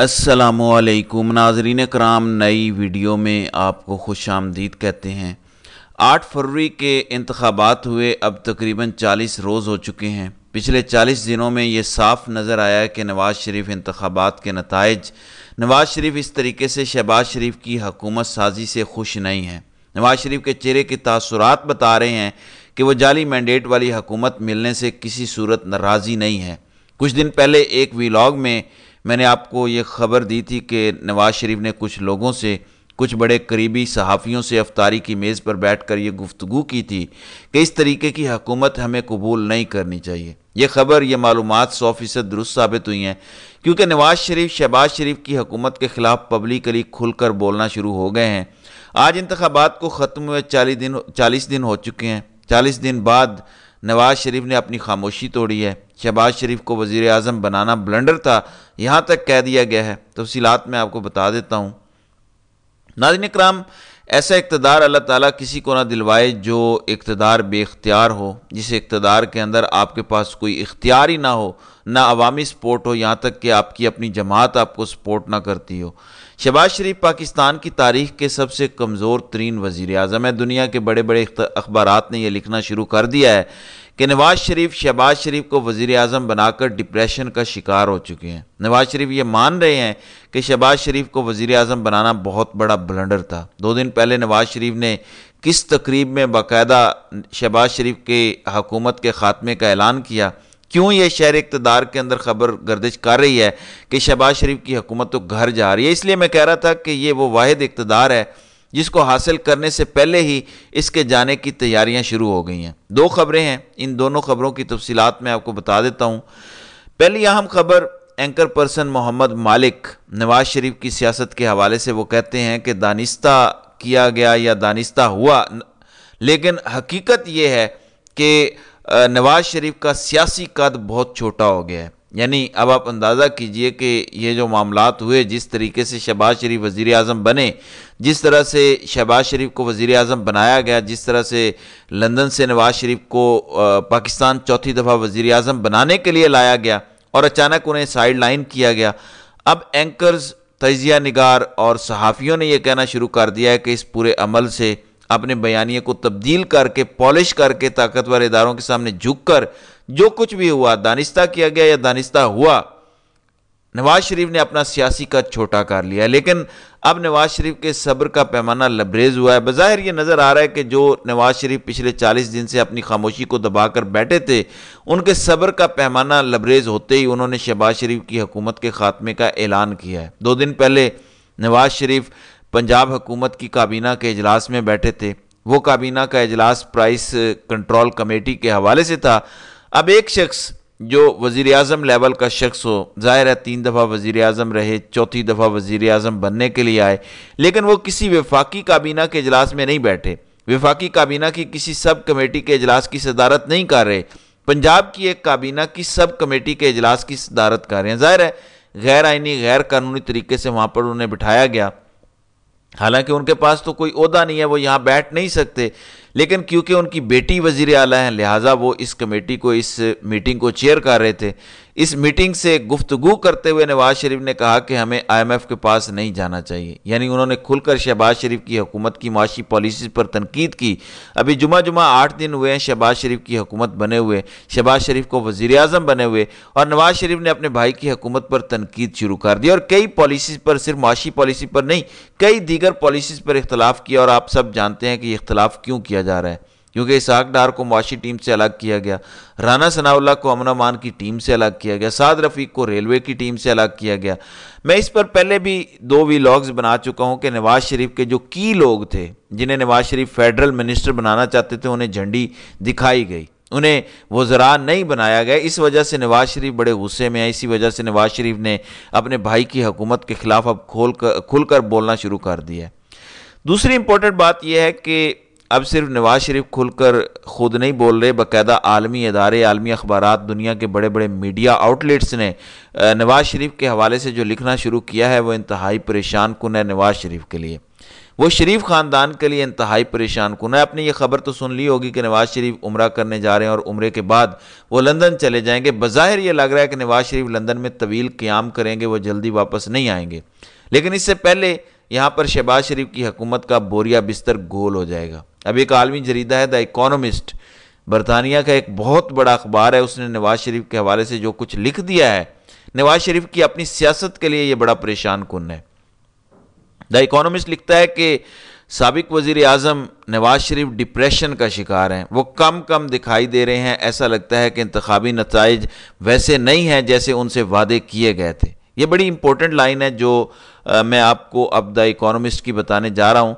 असलकुम नाजरीन कराम नई वीडियो में आपको खुश आमदीद कहते हैं आठ फरवरी के इंतबात हुए अब तकरीबन चालीस रोज़ हो चुके हैं पिछले चालीस दिनों में ये साफ नज़र आया कि नवाज़ शरीफ इंतबात के नतज नवाज़ शरीफ इस तरीके से शहबाज शरीफ की हकूमत साजी से खुश नहीं है नवाज़ शरीफ के चेहरे के तसरत बता रहे हैं कि वह जाली मैंडेट वाली हकूमत मिलने से किसी सूरत नाराज़ी नहीं है कुछ दिन पहले एक वीलाग में मैंने आपको ये खबर दी थी कि नवाज़ शरीफ ने कुछ लोगों से कुछ बड़े करीबी सहाफ़ियों से अफतारी की मेज़ पर बैठ कर ये गुफ्तु की थी कि इस तरीके की हकूमत हमें कबूल नहीं करनी चाहिए यह खबर ये मालूम सौ फ़ीसद दुरुस्त साबित हुई हैं क्योंकि नवाज़ शरीफ शहबाज शरीफ की हकूमत के ख़िलाफ़ पब्लिकली खुलकर बोलना शुरू हो गए हैं आज इंतबात को ख़त्म हुए चालीस दिन चालीस दिन हो चुके हैं चालीस दिन बाद नवाज़ शरीफ ने अपनी खामोशी तोड़ी है शहबाज शरीफ को वज़ी अजम बनाना ब्लंडर था यहाँ तक कह दिया गया है तफसीत में आपको बता देता हूँ नादिन कराम ऐसा इकतदार अल्लाह ताली किसी को ना दिलवाए जो इकतदार बेख्तियार हो जिस इकतदार के अंदर आपके पास कोई इख्तियार ही ना हो ना अवामी सपोर्ट हो यहाँ तक कि आपकी अपनी जमात आपको सपोर्ट ना करती हो शबाज शरीफ पाकिस्तान की तारीख के सबसे कमज़ोर तरीन वजीर अजम है दुनिया के बड़े बड़े अखबार ने यह लिखना शुरू कर दिया है कि नवाज शरीफ शहबाज शरीफ को वज़ी अजम बनाकर डिप्रेशन का शिकार हो चुके हैं नवाज शरीफ ये मान रहे हैं कि शहबाज शरीफ को वज़ी अजम बनाना बहुत बड़ा ब्लंडर था दो दिन पहले नवाज शरीफ ने किस तकरीब में बाकायदा शहबाज शरीफ के हकूमत के ख़ात्मे का ऐलान किया क्यों ये शहर इकतदार के अंदर खबर गर्दिश कर रही है कि शहबाज शरीफ की हुकूमत तो घर जा रही है इसलिए मैं कह रहा था कि ये वो वाद इकतदार है जिसको हासिल करने से पहले ही इसके जाने की तैयारियां शुरू हो गई हैं दो खबरें हैं इन दोनों खबरों की तफसीत मैं आपको बता देता हूँ पहली अहम खबर एंकर पर्सन मोहम्मद मालिक नवाज शरीफ की सियासत के हवाले से वो कहते हैं कि दानिस्ता किया गया या दानिस्ता हुआ लेकिन हकीकत यह है कि नवाज शरीफ का सियासी कद बहुत छोटा हो गया है यानी अब आप अंदाज़ा कीजिए कि ये जो मामला हुए जिस तरीके से शहबाज शरीफ वज़ी अजम बने जिस तरह से शहबाज शरीफ को वज़ी अजम बनाया गया जिस तरह से लंदन से नवाज शरीफ को पाकिस्तान चौथी दफ़ा वज़ी अजम बनाने के लिए लाया गया और अचानक उन्हें साइड लाइन किया गया अब एंकर्स तजिया निगार और सहाफ़ियों ने यह कहना शुरू कर दिया है कि इस पूरे अमल से अपने बयानिए को तब्दील करके पॉलिश करके ताकतवर इदारों के सामने झुककर जो कुछ भी हुआ दानिस्ता किया गया या दानिस्ता हुआ नवाज शरीफ ने अपना सियासी कद छोटा कर लिया लेकिन अब नवाज शरीफ के सब्र का पैमाना लबरेज हुआ है बज़ाहिर ये नज़र आ रहा है कि जो नवाज शरीफ पिछले 40 दिन से अपनी खामोशी को दबाकर बैठे थे उनके सब्र का पैमाना लबरेज होते ही उन्होंने शहबाज शरीफ की हुकूमत के खात्मे का ऐलान किया है दो दिन पहले नवाज शरीफ पंजाब हुकूमत की काबीना के अजलास में बैठे थे वो काबीना का अजलास प्राइस कंट्रोल कमेटी के हवाले से था अब एक शख्स जो वज़ी अजम लेवल का शख्स हो ज़ाहिर है तीन दफ़ा वज़ी अजम रहे चौथी दफ़ा वज़ी अजम बनने के लिए आए लेकिन वो किसी वफाकी काबीना के अजलास में नहीं बैठे वफाकी काबीना की किसी सब कमेटी के अजलास की सदारत नहीं कर रहे पंजाब की एक काबीना की सब कमेटी के अजलास की सदारत कर रहे हैं ज़ाहिर है गैर आइनी गैर कानूनी तरीके से वहाँ पर उन्हें बिठाया गया हालांकि उनके पास तो कोई उहदा नहीं है वो यहाँ बैठ नहीं सकते लेकिन क्योंकि उनकी बेटी वजीर अला हैं लिहाजा वो इस कमेटी को इस मीटिंग को चेयर कर रहे थे इस मीटिंग से गुफ्तु करते हुए नवाज शरीफ ने कहा कि हमें आईएमएफ के पास नहीं जाना चाहिए यानी उन्होंने खुलकर शहबाज शरीफ की हुकूमत की माशी पॉलिसी पर तनकीद की अभी जुमा जुमा आठ दिन हुए हैं शहबाज शरीफ की हुकूमत बने हुए शहबाज शरीफ को वजीर अजम बने हुए और नवाज शरीफ ने अपने भाई की हुकूमत पर तनकीद शुरू कर दी और कई पॉलिसी पर सिर्फ माशी पॉलिसी पर नहीं कई दीगर पॉलिसीज़ पर इख्तलाफ किया और आप सब जानते हैं कि इख्तलाफ क्यों किया किया जा रहा है क्योंकि इसहाक डार को मुआशी टीम से अलग किया गया राना सनाउल्ला को अमन अमान की टीम से अलग किया गया साद रफ़ीक को रेलवे की टीम से अलग किया गया मैं इस पर पहले भी दो वीलॉग्स बना चुका हूं कि नवाज़ शरीफ के जो की लोग थे जिन्हें नवाज़ शरीफ फेडरल मिनिस्टर बनाना चाहते थे उन्हें झंडी दिखाई गई उन्हें वजरा नहीं बनाया गया इस वजह से नवाज शरीफ बड़े गुस्से में है इसी वजह से नवाज शरीफ ने अपने भाई की हुकूमत के खिलाफ अब खोल कर खुलकर बोलना शुरू कर दिया दूसरी इंपॉर्टेंट बात यह है कि अब सिर्फ नवाज शरीफ खुलकर ख़ुद नहीं बोल रहे बाकायदा आलमी इदारे आलमी अखबार दुनिया के बड़े बड़े मीडिया आउटलेट्स ने नवाज शरीफ के हवाले से जो लिखना शुरू किया है वो इंतहाई परेशान कन है नवाज शरीफ के लिए वो शरीफ ख़ानदान के लिए इंतहाई परेशान कन है आपने ये खबर तो सुन ली होगी कि नवाज़ शरीफ उम्र करने जा रहे हैं और उम्र के बाद वो लंदन चले जाएंगे बज़ाहिर ये लग रहा है कि नवाज़ शरीफ लंदन में तवील क्याम करेंगे वो जल्दी वापस नहीं आएंगे लेकिन इससे पहले यहाँ पर शहबाज शरीफ की हकूमत का बोरिया बिस्तर गोल हो जाएगा अब एक आलमी जरीदा है द इकोनॉमिस्ट बरतानिया का एक बहुत बड़ा अखबार है उसने नवाज शरीफ के हवाले से जो कुछ लिख दिया है नवाज शरीफ की अपनी सियासत के लिए यह बड़ा परेशान कन है द इकोनॉमिस्ट लिखता है कि सबक वज़ी अजम नवाज शरीफ डिप्रेशन का शिकार हैं वो कम कम दिखाई दे रहे हैं ऐसा लगता है कि इंतबी नतज वैसे नहीं हैं जैसे उनसे वादे किए गए थे ये बड़ी इंपॉर्टेंट लाइन है जो आ, मैं आपको अब द इकोनॉमिस्ट की बताने जा रहा हूँ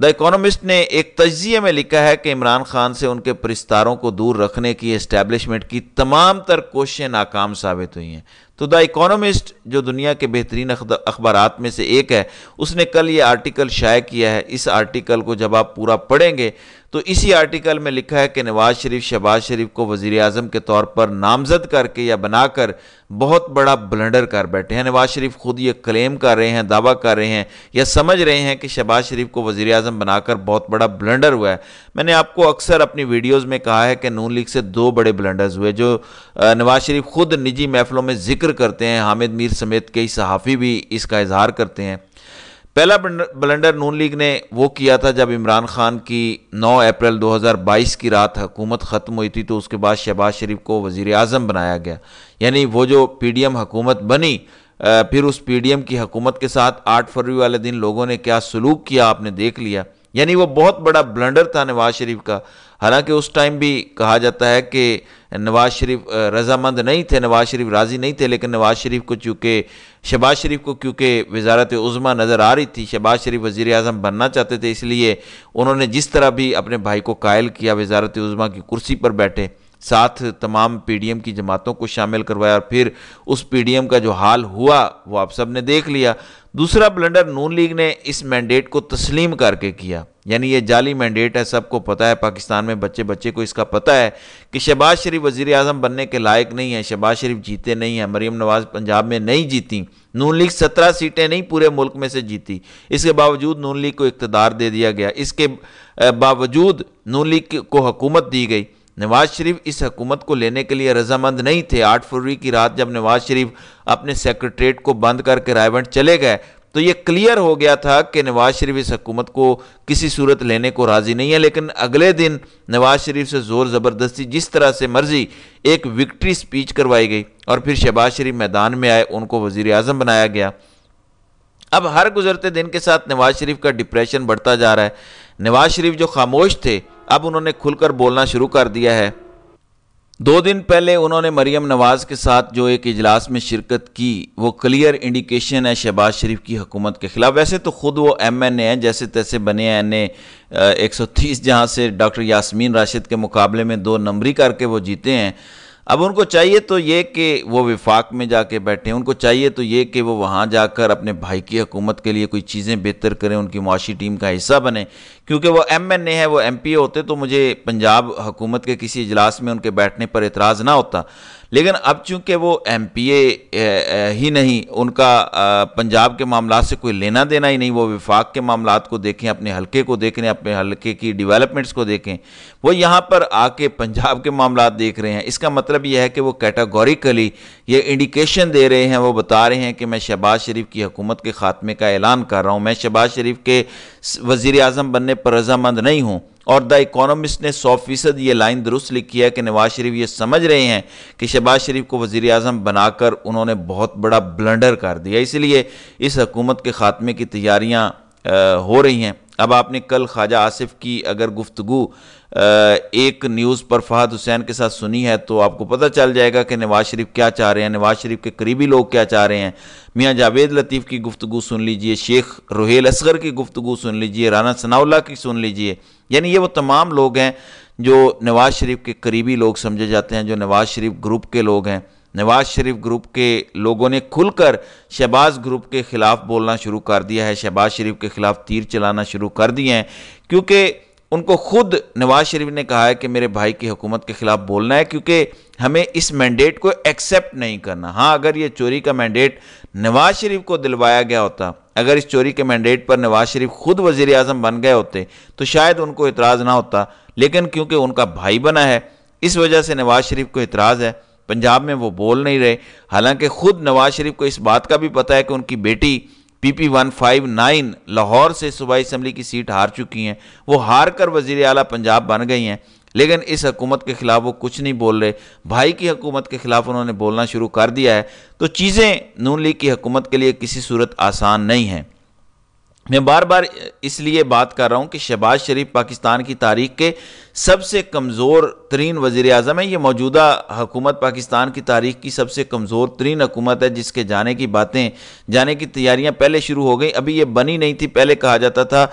द इकोनॉमिस्ट ने एक तजिए में लिखा है कि इमरान खान से उनके परिस्तारों को दूर रखने की एस्टैब्लिशमेंट की तमाम तर कोशिशें नाकाम साबित हुई हैं तो द इकोनॉमिस्ट जो दुनिया के बेहतरीन अखबार में से एक है उसने कल ये आर्टिकल शाये किया है इस आर्टिकल को जब आप पूरा पढ़ेंगे तो इसी आर्टिकल में लिखा है कि नवाज शरीफ शहबाज शरीफ को वजीर अजम के तौर पर नामजद करके या बनाकर बहुत बड़ा ब्लंडर कर बैठे हैं नवाज शरीफ खुद ये क्लेम कर रहे हैं दावा कर रहे हैं या समझ रहे हैं कि शहबाज शरीफ को वजीर अजम बनाकर बहुत बड़ा ब्लंडर हुआ है मैंने आपको अक्सर अपनी वीडियोज़ में कहा है कि नून लीग से दो बड़े ब्लंडर्स हुए जो नवाज शरीफ खुद निजी महफलों में जिक्र करते हैं हामिद मीर समेत कई सहाफ़ी भी इसका इजहार करते हैं पहला ब्लंडर नून लीग ने वो किया था जब इमरान खान की 9 अप्रैल 2022 की रात हुकूमत ख़त्म हुई थी तो उसके बाद शहबाज शरीफ को वज़ी अजम बनाया गया यानी वो जो पी डी एम हुकूमत बनी फिर उस पी डी एम की हुकूमत के साथ आठ फरवरी वाले दिन लोगों ने क्या सलूक किया आपने देख लिया यानी वो बहुत बड़ा ब्लंडर था नवाज शरीफ का हालांकि उस टाइम भी कहा जाता है कि नवाज शरीफ रजामंद नहीं थे नवाज शरीफ राज़ी नहीं थे लेकिन नवाज शरीफ को चूँकि शबाज शरीफ को क्योंकि वजारत उज़मा नज़र आ रही थी शबाज शरीफ वज़ी अजम बनना चाहते थे इसलिए उन्होंने जिस तरह भी अपने भाई को कायल किया वजारत उज़मा की कुर्सी पर बैठे साथ तमाम पीडीएम की जमातों को शामिल करवाया और फिर उस पीडीएम का जो हाल हुआ वो आप सब ने देख लिया दूसरा ब्लंडर नून लीग ने इस मैंडेट को तस्लीम करके किया यानी ये जाली मैंडेट है सबको पता है पाकिस्तान में बच्चे बच्चे को इसका पता है कि शहबाज शरीफ वजीर अजम बनने के लायक नहीं है शहबाज शरीफ जीते नहीं हैं मरीम नवाज पंजाब में नहीं जीती नून लीग सत्रह सीटें नहीं पूरे मुल्क में से जीती इसके बावजूद नून लीग को इकतदार दे दिया गया इसके बावजूद नून लीग को हुकूमत दी गई नवाज शरीफ इस हकूमत को लेने के लिए रजामंद नहीं थे आठ फरवरी की रात जब नवाज शरीफ अपने सेक्रेटरीट को बंद करके रायबंड चले गए तो ये क्लियर हो गया था कि नवाज शरीफ इस हकूमत को किसी सूरत लेने को राज़ी नहीं है लेकिन अगले दिन नवाज शरीफ से ज़ोर ज़बरदस्ती जिस तरह से मर्जी एक विक्ट्री स्पीच करवाई गई और फिर शहबाज शरीफ मैदान में आए उनको वजीर अजम बनाया गया अब हर गुजरते दिन के साथ नवाज शरीफ का डिप्रेशन बढ़ता जा रहा है नवाज शरीफ जो खामोश थे अब उन्होंने खुलकर बोलना शुरू कर दिया है दो दिन पहले उन्होंने मरियम नवाज़ के साथ जो एक इजलास में शिरकत की वो क्लियर इंडिकेशन है शहबाज शरीफ की हुकूमत के ख़िलाफ़ वैसे तो ख़ुद वो एम एन ए हैं जैसे तैसे बने एन ए एक सौ तीस जहाँ से डॉक्टर यासमीन राशिद के मुकाबले में दो नंबरी करके वो जीते हैं अब उनको चाहिए तो ये कि वो विफाक में जाके बैठे उनको चाहिए तो ये कि वो वहाँ जाकर अपने भाई की हुकूमत के लिए कोई चीज़ें बेहतर करें उनकी मुआशी टीम का हिस्सा बने क्योंकि वो एम एन ए है वो एम पी ए होते तो मुझे पंजाब हुकूमत के किसी इजलास में उनके बैठने पर एतराज़ ना होता लेकिन अब चूंकि वो एम पी ए ही नहीं उनका पंजाब के मामला से कोई लेना देना ही नहीं वो विफाक के मामला को देखें अपने हलके को देखें अपने हलके की डिवेलपमेंट्स को देखें वो यहाँ पर आके पंजाब के मामला देख रहे हैं इसका मतलब यह है कि वो कैटागोरिकली ये इंडिकेशन दे रहे हैं वो बता रहे हैं कि मैं शहबाज शरीफ की हुकूमत के खात्मे का ऐलान कर रहा हूँ मैं शहबाज शरीफ के वजीर अजम बनने पर रजामंद नहीं हूँ और द इकोनॉमिस्ट ने सौ फीसद ये लाइन दुरुस्त लिखी है कि नवाज शरीफ ये समझ रहे हैं कि शहबाज शरीफ को वज़ी अजम बनाकर उन्होंने बहुत बड़ा ब्लंडर कर दिया इसलिए इस हकूमत के ख़ात्मे की तैयारियाँ हो रही हैं अब आपने कल ख्वाजा आसिफ की अगर गुफ्तु एक न्यूज़ पर फहद हुसैन के साथ सुनी है तो आपको पता चल जाएगा कि नवाज शरीफ क्या चाह रहे हैं नवाज शरीफ के करीबी लोग क्या चाह रहे हैं मियाँ जावेद लतीफ़ की गुफ्तु सुन लीजिए शेख रोहेल असगर की गुफ्तु सुन लीजिए राना सनाउल्ला की सुन लीजिए यानी ये वो तमाम लोग हैं जो नवाज़ शरीफ के करीबी लोग समझे जाते हैं जो नवाज़ शरीफ ग्रुप के लोग हैं नवाज शरीफ ग्रुप के लोगों ने खुलकर शहबाज ग्रुप के ख़िलाफ़ बोलना शुरू कर दिया है शहबाज शरीफ के ख़िलाफ़ तीर चलाना शुरू कर दिए हैं क्योंकि उनको खुद नवाज शरीफ ने कहा है कि मेरे भाई की हुकूमत के ख़िलाफ़ बोलना है क्योंकि हमें इस मैंडेट को एक्सेप्ट नहीं करना हाँ अगर ये चोरी का मैंडेट नवाज शरीफ को दिलवाया गया होता अगर इस चोरी के मैंडेट पर नवाज शरीफ खुद वजीर अजम बन गए होते तो शायद उनको इतराज़ ना होता लेकिन क्योंकि उनका भाई बना है इस वजह से नवाज शरीफ को इतराज़ है पंजाब में वो बोल नहीं रहे हालांकि खुद नवाज शरीफ को इस बात का भी पता है कि उनकी बेटी पीपी 159 लाहौर से सूबाई असम्बली की सीट हार चुकी हैं वो हार कर वजीर अली पंजाब बन गई हैं लेकिन इस हकूमत के ख़िलाफ़ वो कुछ नहीं बोल रहे भाई की हकूमत के ख़िलाफ़ उन्होंने बोलना शुरू कर दिया है तो चीज़ें नून लीग की हकूमत के लिए किसी सूरत आसान नहीं हैं मैं बार बार इसलिए बात कर रहा हूं कि शहबाज शरीफ पाकिस्तान की तारीख के सबसे कमज़ोर तरीन वज़ी अजम है ये मौजूदा हुकूमत पाकिस्तान की तारीख की सबसे कमज़ोर तरीन हुकूमत है जिसके जाने की बातें जाने की तैयारियां पहले शुरू हो गई अभी ये बनी नहीं थी पहले कहा जाता था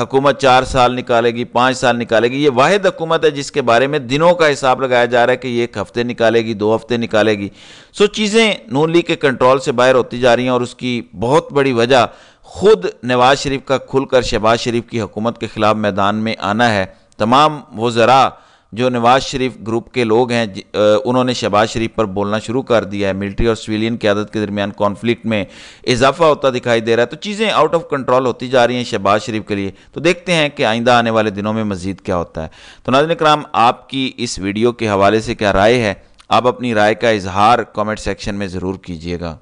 हुकूमत चार साल निकालेगी पाँच साल निकालेगी ये वाद हुकूमत है जिसके बारे में दिनों का हिसाब लगाया जा रहा है कि ये एक हफ्ते निकालेगी दो हफ्ते निकालेगी सो चीज़ें नून लीग के कंट्रोल से बाहर होती जा रही हैं और उसकी बहुत बड़ी वजह खुद नवाज शरीफ का खुलकर शहबाज शरीफ की हुकूमत के ख़िलाफ़ मैदान में आना है तमाम वो ज़रा जो नवाज शरीफ ग्रुप के लोग हैं उन्होंने शहबाज शरीफ पर बोलना शुरू कर दिया है मिलिट्री और सिविलियन क्यादत के दरमियान कॉन्फ्लिक्ट में इजाफा होता दिखाई दे रहा है तो चीज़ें आउट ऑफ कंट्रोल होती जा रही हैं शहबाज शरीफ के लिए तो देखते हैं कि आइंदा आने वाले दिनों में मज़ीद क्या होता है तो नाजन कराम आपकी इस वीडियो के हवाले से क्या राय है आप अपनी राय का इजहार कॉमेंट सेक्शन में ज़रूर कीजिएगा